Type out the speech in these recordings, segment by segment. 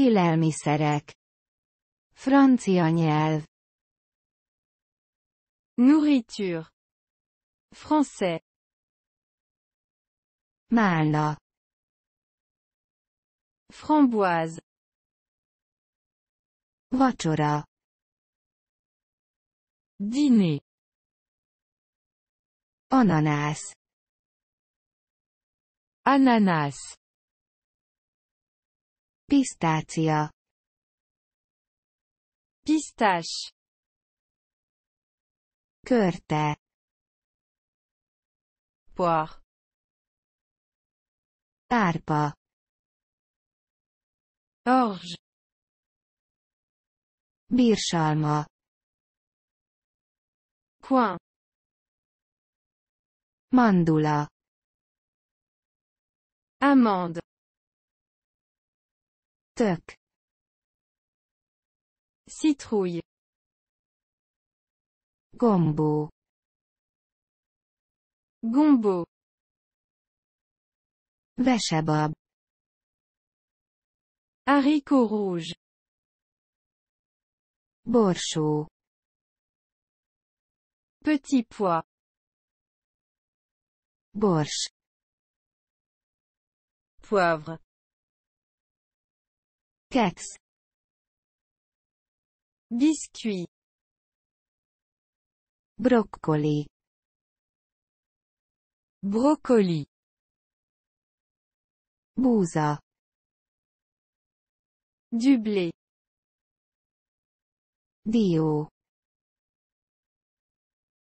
Élelmiszerek. Francia nyelv. Nourriture. Français. Málna. Framboise. Vacsora. Dîner. ananas Ananas Pistacia, Pistache. Körte. Poire. Arpa. Orge. Birsalma. Coin. Mandula. Amande. Tuck. Citrouille. Gombo. Gombo. vachabab, Haricot rouge. Borchot Petit pois. Borsch. Poivre. Biscuits Biscuit. Broccoli. Brocoli. Bousa. Du blé. Dio.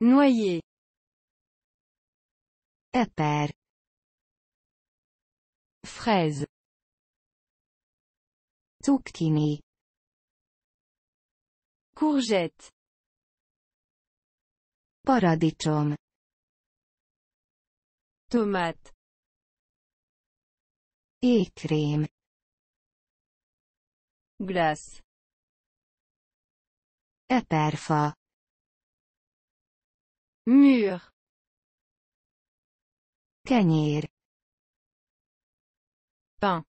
Noyer. Éper. Fraise. Zucchini. Courgette. Paradicsom. Tomate. Ékrém. Glass. Eperfa. Mür. Kenyér. Pain.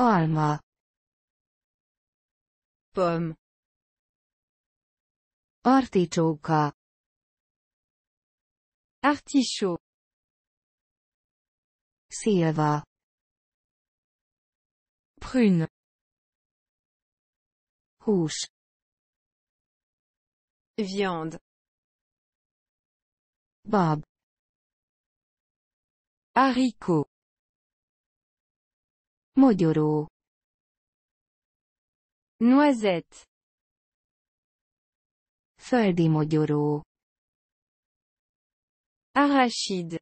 Alma. Pomme. Artichoka. Artichaut. Prune. houche Viande. Bab. Haricot. Mogyoró. Noisette. Földi mogyoró. arachid,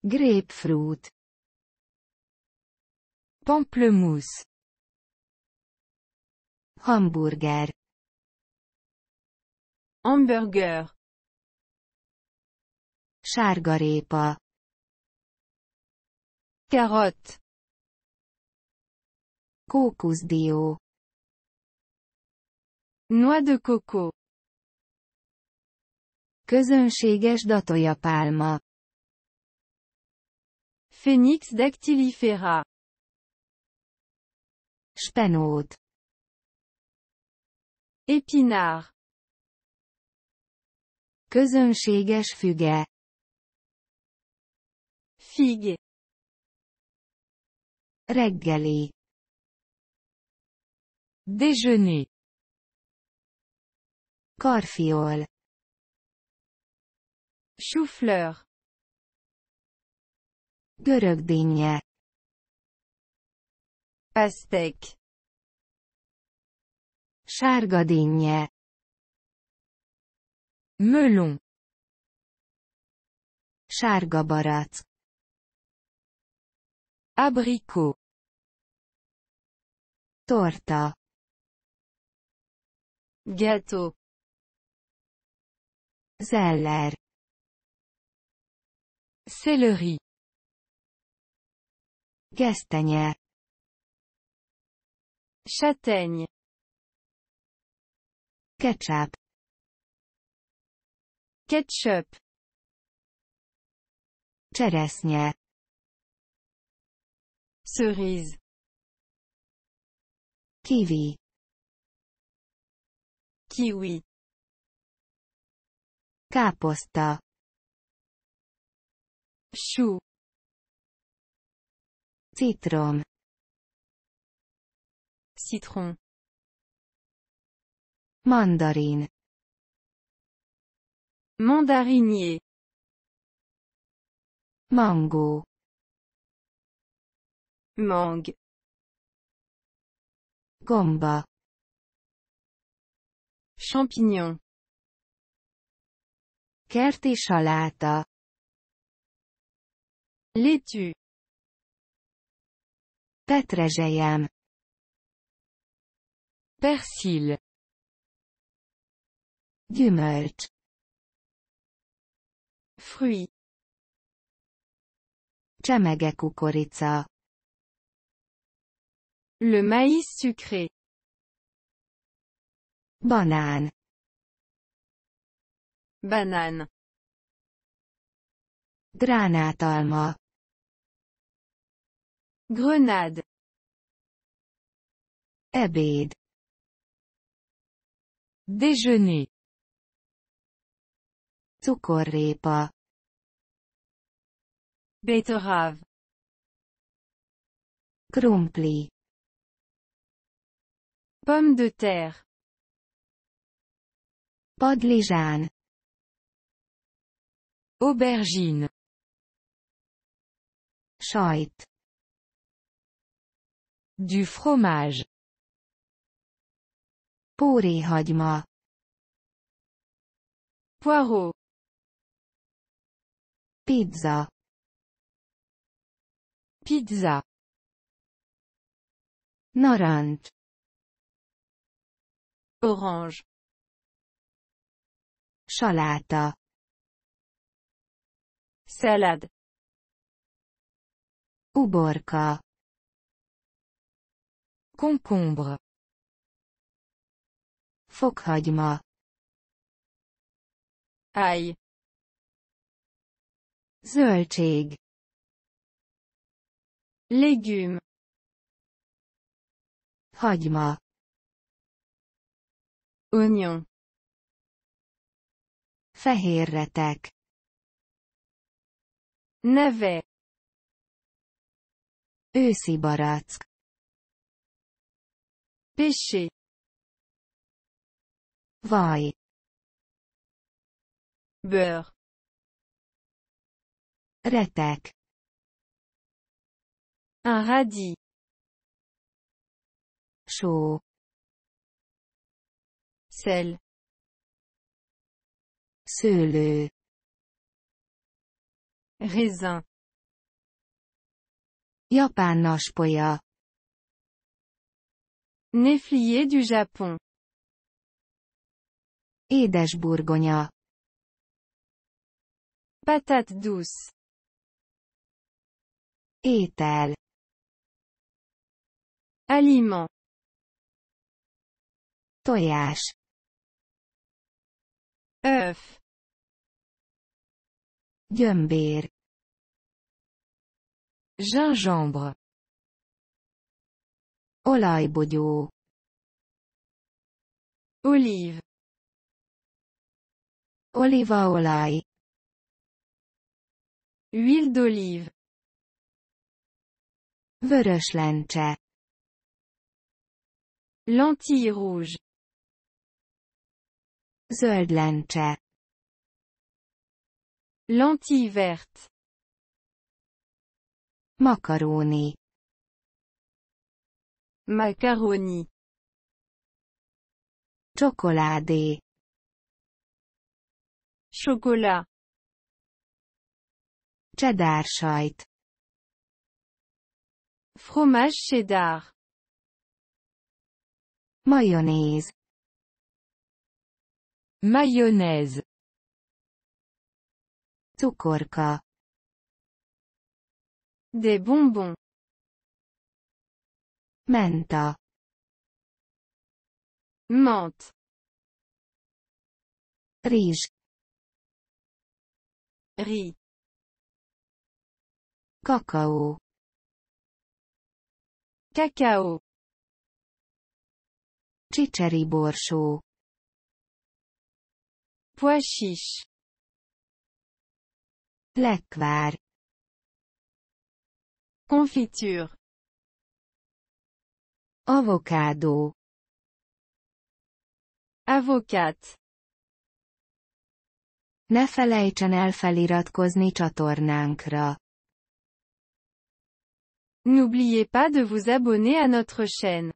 Grapefruit. Pamplemousse. Hamburger. Hamburger. Sárgarépa. Carotte. Kókuszdió. Noix de coco. Közönséges pálma, Phoenix dactylifera. Spenót. Épinár. Közönséges füge. Fig reggeli déjeuner karfiol chou-fleur Görögdénye. Pastèque. sárga dinnye melon sárga barack Torta. ghetto, Zeller. Céleri. Gesztenye. Châtaigne. Ketchup. Ketchup. cseresznye, Cerise. Kiwi. Kiwi. Caposta. chou, Citron. Citron. Mandarin. Mandarinier. Mango. Mangue. Gomba. Champignon. Kerti saláta. Létű. Petrezselyem. Persil. Gyümölcs. Fruit. Csemege kukorica. Le maïs sucré. Banane. Banane. alma. Grenade. Ebéd. Déjeuner. Cukorrépa. Betterave. Krumpli. Pommes de terre. podlejane, Aubergine. Scheuit. Du fromage. Póréhagyma. Poireau. Pizza. Pizza. Narancs. Orange. Saláta. Salade. Uborka. Concombre. Fokhagyma. Áj. Zöldség. Légume. Hagyma. Oignon. Fehérretek. Neve. Őszi barack. Péché. Vaj. Bőr. Retek. Un radis. Só. Seul. Seul. Raisin. Japán Néflier du Japon. Édesbourgogne. Patate douce. Étel. Aliment. Tojás. Œuf, Gömbér. Gingembre. Olajbogyó. Olive. olivaolaj, Huile d'olive. Vörös lencse. Lentille rouge. Zöld lencse. Lentille verte. Macaroni. Macaroni. Csokoládé. Chocolat. Cheddar sajt. Fromage cheddar. Majonéz. Mayonnaise. Cukorka. Des bonbons. Menta. Menthe. Riz. Riz. Cacao. Cacao. Csicseri borsó. Pois chiche. Confiture. Avocado. Avocate. Ne N'oubliez pas de vous abonner à notre chaîne.